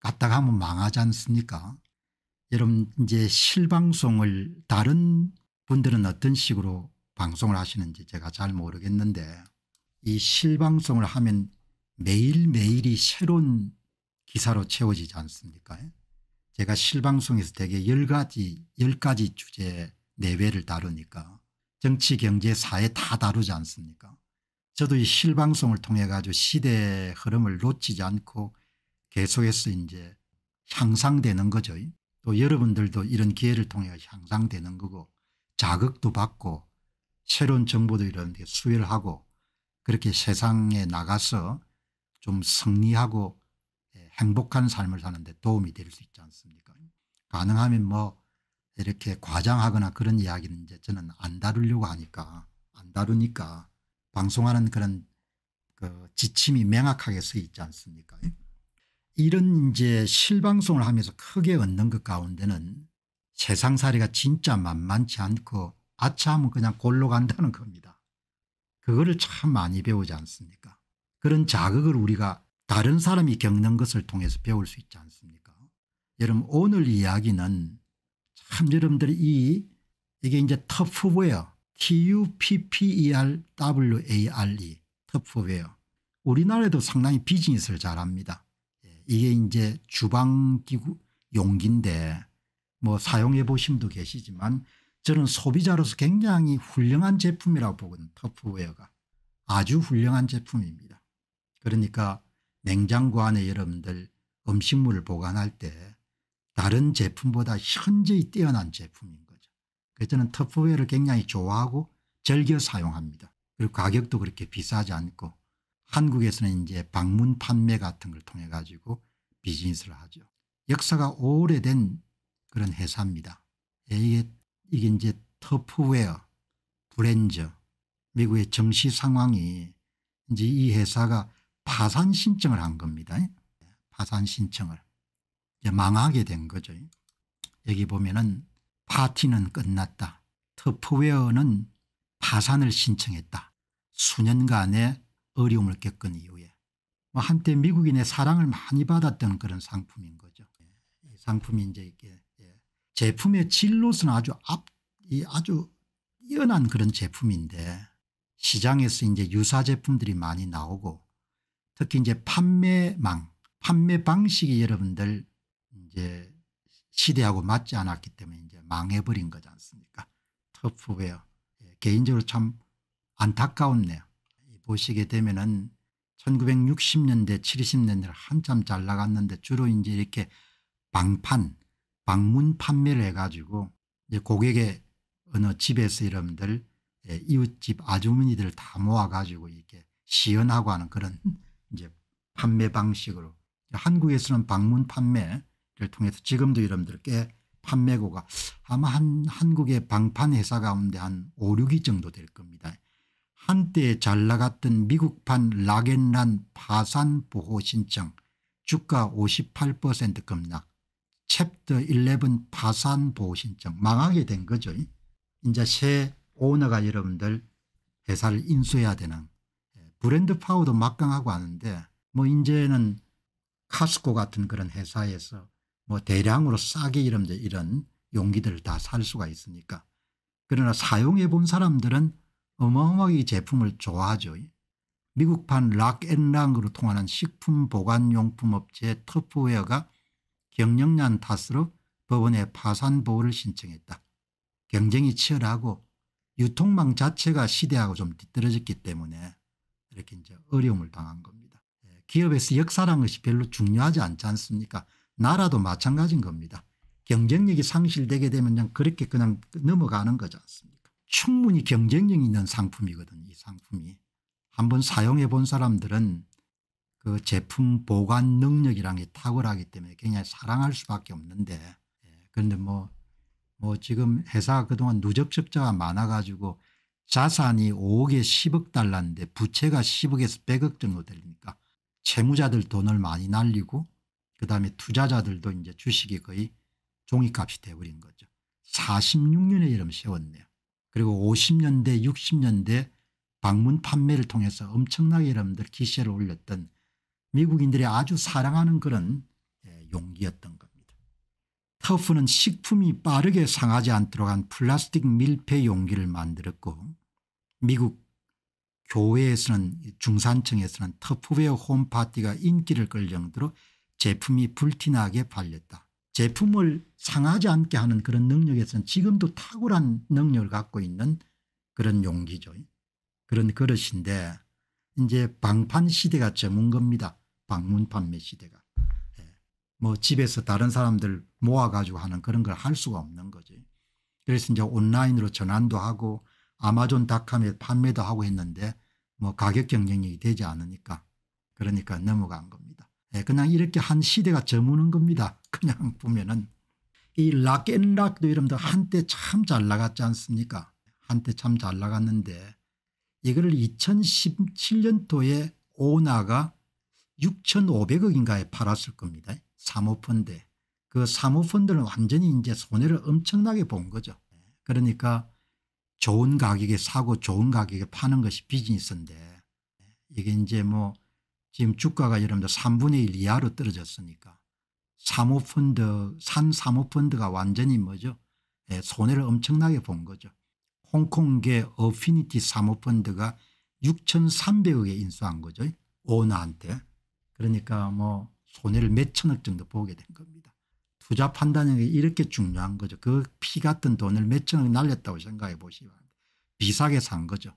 갔다가 하면 망하지 않습니까 여러분 이제 실방송을 다른 분들은 어떤 식으로 방송을 하시는지 제가 잘 모르겠는데 이 실방송을 하면 매일매일이 새로운 기사로 채워지지 않습니까 제가 실방송에서 대개 10가지 10가지 주제 내외를 다루니까 정치 경제 사회 다 다루지 않습니까 저도 이 실방송을 통해 가지고 시대의 흐름을 놓치지 않고 계속해서 이제 향상되는 거죠. 또 여러분들도 이런 기회를 통해 향상되는 거고 자극도 받고 새로운 정보도 이런 데 수혈하고 그렇게 세상에 나가서 좀 승리하고 예, 행복한 삶을 사는데 도움이 될 수 있지 않습니까 가능하면 뭐 이렇게 과장하거나 그런 이야기는 이제 저는 안 다루려고 하니까 안 다루니까 방송하는 그런 그 지침이 명확하게 서 있지 않습니까 이런 이제 실방송을 하면서 크게 얻는 것 가운데는 세상살이가 진짜 만만치 않고 아차하면 그냥 골로 간다는 겁니다. 그거를 참 많이 배우지 않습니까 그런 자극을 우리가 다른 사람이 겪는 것을 통해서 배울 수 있지 않습니까 여러분 오늘 이야기는 참 여러분들이 이 이게 이제 터프웨어 T-U-P-P-E-R-W-A-R-E e, 터프웨어 우리나라에도 상당히 비즈니스를 잘합니다. 이게 이제 주방기구 용기인데 뭐 사용해 보신 분도 계시지만 저는 소비자로서 굉장히 훌륭한 제품이라고 보거든요. 터프웨어가 아주 훌륭한 제품입니다. 그러니까 냉장고 안에 여러분들 음식물을 보관할 때 다른 제품보다 현저히 뛰어난 제품인 거죠. 그래서 저는 터프웨어를 굉장히 좋아하고 즐겨 사용합니다. 그리고 가격도 그렇게 비싸지 않고 한국에서는 이제 방문 판매 같은 걸 통해 가지고 비즈니스를 하죠. 역사가 오래된 그런 회사입니다. 이게, 이게 이제 터프웨어, 브랜저, 미국의 정시 상황이 이제 이 회사가 파산 신청을 한 겁니다. 파산 신청을. 망하게 된 거죠. 여기 보면은 파티는 끝났다. 터프웨어는 파산을 신청했다. 수년간의 어려움을 겪은 이후에 뭐 한때 미국인의 사랑을 많이 받았던 그런 상품인 거죠. 이 상품이 이제 이게 예, 제품의 질로서는 아주 앞, 이 아주 뛰어난 그런 제품인데 시장에서 이제 유사 제품들이 많이 나오고 특히 이제 판매망, 판매 방식이 여러분들 이제 시대하고 맞지 않았기 때문에 이제 망해버린 거지 않습니까? 터프웨어. 예, 개인적으로 참 안타까웠네요. 보시게 되면은 1960년대 70년대 한참 잘 나갔는데 주로 이제 이렇게 방판 방문 판매를 해가지고 이제 고객의 어느 집에서 여러분들 예, 이웃집 아주머니들 다 모아가지고 이렇게 시연하고 하는 그런 이제 판매 방식으로 한국에서는 방문 판매를 통해서 지금도 여러분들 꽤 판매고가 아마 한 한국의 방판 회사 가운데 한 5, 6위 정도 될 겁니다. 한때 잘 나갔던 미국판 락앤란 파산 보호 신청 주가 58% 급락 챕터 11 파산 보호 신청 망하게 된 거죠. 이제 새 오너가 여러분들 회사를 인수해야 되는 예, 브랜드 파워도 막강하고 하는데 뭐 이제는 카스코 같은 그런 회사에서 뭐 대량으로 싸게 이런, 용기들을 다 살 수가 있으니까 그러나 사용해 본 사람들은 어마어마하게 이 제품을 좋아하죠. 미국판 락 앤랑으로 통하는 식품보관용품업체 터프웨어가 경영난 탓으로 법원에 파산보호를 신청했다. 경쟁이 치열하고 유통망 자체가 시대하고 좀 뒤떨어졌기 때문에 이렇게 이제 어려움을 당한 겁니다. 예, 기업에서 역사란 것이 별로 중요하지 않지 않습니까 나라도 마찬가지인 겁니다. 경쟁력이 상실되게 되면 그냥 그렇게 그냥 넘어가는 거지 않습니까 충분히 경쟁력 있는 상품이거든 이 상품이. 한번 사용해 본 사람들은 그 제품 보관 능력이란 게 탁월하기 때문에 굉장히 사랑할 수밖에 없는데 예, 그런데 뭐뭐 뭐 지금 회사가 그동안 누적 적자가 많아 가지고 자산이 5억에 10억 달러인데 부채가 10억에서 100억 정도 되니까 채무자들 돈을 많이 날리고 그다음에 투자자들도 이제 주식이 거의 종이값이 돼버린 거죠. 46년의 이름 세웠네요. 그리고 50년대 60년대 방문 판매를 통해서 엄청나게 여러분들 기세를 올렸던 미국인들이 아주 사랑하는 그런 예, 용기였던 겁니다. 터프는 식품이 빠르게 상하지 않도록 한 플라스틱 밀폐 용기를 만들었고 미국 교회에서는 중산층에서는 터프웨어 홈파티가 인기를 끌 정도로 제품이 불티나게 팔렸다. 제품을 상하지 않게 하는 그런 능력에서는 지금도 탁월한 능력을 갖고 있는 그런 용기죠. 그런 그릇인데 이제 방판 시대가 저문 겁니다. 방문 판매 시대가. 예. 뭐 집에서 다른 사람들 모아가지고 하는 그런 걸 할 수가 없는 거지 그래서 이제 온라인으로 전환도 하고 아마존 닷컴에 판매도 하고 했는데 뭐 가격 경쟁력이 되지 않으니까 그러니까 넘어간 겁니다. 예. 그냥 이렇게 한 시대가 저무는 겁니다. 그냥 보면은 이 락앤락도 이름도 한때 참 잘 나갔지 않습니까 한때 참 잘 나갔는데 이거를 2017년도에 오나가 6,500억인가에 팔았을 겁니다. 사모펀드. 그 사모펀드는 완전히 이제 손해를 엄청나게 본 거죠. 그러니까 좋은 가격에 사고 좋은 가격에 파는 것이 비즈니스인데 이게 이제 뭐 지금 주가가 여러분들 3분의 1 이하로 떨어졌으니까 사모펀드 산 사모펀드가 완전히 뭐죠 예, 손해를 엄청나게 본 거죠. 홍콩계 어피니티 사모펀드가 6,300억에 인수한 거죠. 오나한테. 그러니까 뭐 손해를 몇천억 정도 보게 된 겁니다. 투자 판단력이 이렇게 중요한 거죠. 그 피 같은 돈을 몇천억 날렸다고 생각해 보시면 비싸게 산 거죠.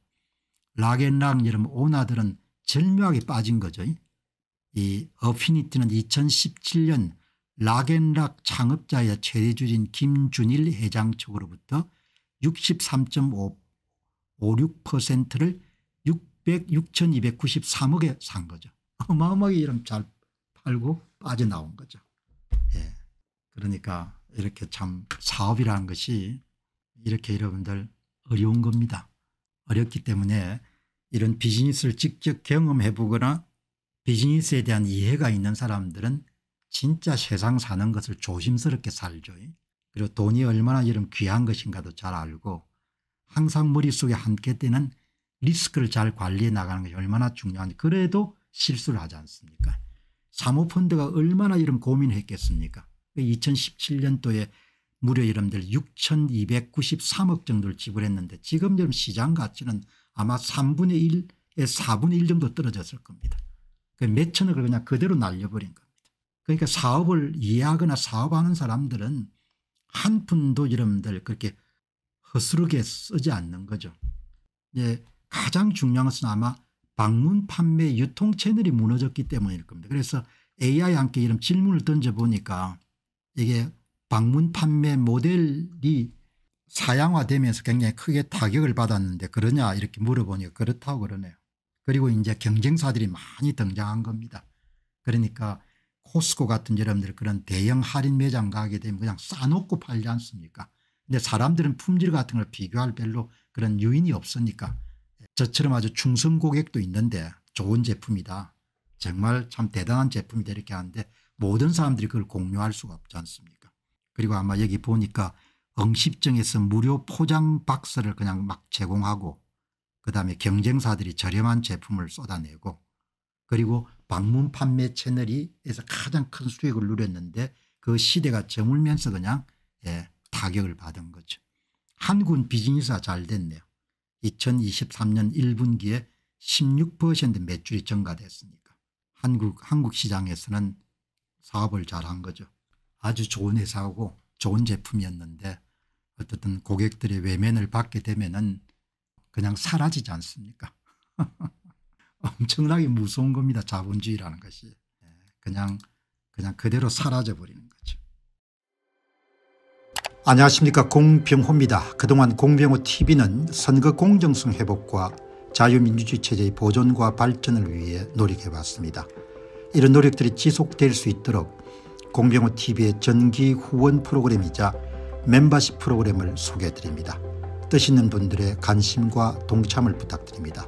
락앤락 이런 오나들은 절묘하게 빠진 거죠. 이 어피니티는 2017년 락앤락 창업자의 최대주주인 김준일 회장 측으로부터 63.56%를 6,293억에 산 거죠. 어마어마하게 이름 잘 팔고 빠져나온 거죠. 예. 그러니까 이렇게 참 사업이라는 것이 이렇게 여러분들 어려운 겁니다. 어렵기 때문에 이런 비즈니스를 직접 경험해 보거나 비즈니스에 대한 이해가 있는 사람들은 진짜 세상 사는 것을 조심스럽게 살죠. 그리고 돈이 얼마나 이런 귀한 것인가도 잘 알고 항상 머릿속에 함께 떼는 리스크를 잘 관리해 나가는 것이 얼마나 중요한지 그래도 실수를 하지 않습니까 사모펀드가 얼마나 이런 고민했겠습니까 2017년도에 그 무려 이름들 6293억 정도를 지불했는데 지금 좀 시장 가치는 아마 3분의 1에 4분의 1 정도 떨어졌을 겁니다. 그 몇천억을 그냥 그대로 날려버린 거. 그러니까 사업을 이해하거나 사업하는 사람들은 한 푼도 여러분들 그렇게 허스르게 쓰지 않는 거죠. 예, 가장 중요한 것은 아마 방문 판매 유통 채널이 무너졌기 때문일 겁니다. 그래서 AI 함께 이런 질문을 던져보니까 이게 방문 판매 모델이 사양화되면서 굉장히 크게 타격을 받았는데 그러냐 이렇게 물어보니까 그렇다고 그러네요. 그리고 이제 경쟁사들이 많이 등장한 겁니다. 그러니까 코스코 같은 여러분들 그런 대형 할인 매장 가게 되면 그냥 싸놓고 팔지 않습니까 근데 사람들은 품질 같은 걸 비교할 별로 그런 유인이 없으니까 저처럼 아주 충성 고객도 있는데 좋은 제품이다 정말 참 대단한 제품이다 이렇게 하는데 모든 사람들이 그걸 공유할 수가 없지 않습니까 그리고 아마 여기 보니까 응십정에서 무료 포장 박스를 그냥 막 제공하고 그다음에 경쟁사들이 저렴한 제품을 쏟아내고 그리고 방문 판매 채널이에서 가장 큰 수익을 누렸는데 그 시대가 저물면서 그냥 예, 타격을 받은 거죠. 한군 비즈니스가 잘 됐네요. 2023년 1분기에 16% 매출이 증가됐으니까 한국 한국 시장에서는 사업을 잘한 거죠. 아주 좋은 회사고 좋은 제품이었는데 어쨌든 고객들의 외면을 받게 되면 은 그냥 사라지지 않습니까 엄청나게 무서운 겁니다. 자본주의라는 것이. 예, 그냥 그냥 그대로 사라져 버리는 거죠. 안녕하십니까 공병호입니다. 그동안 공병호 tv는 선거 공정성 회복과 자유민주주의 체제의 보존과 발전을 위해 노력해봤습니다. 이런 노력들이 지속될 수 있도록 공병호 tv의 전기 후원 프로그램이자 멤버십 프로그램을 소개해드립니다. 뜻 있는 분들의 관심과 동참을 부탁드립니다.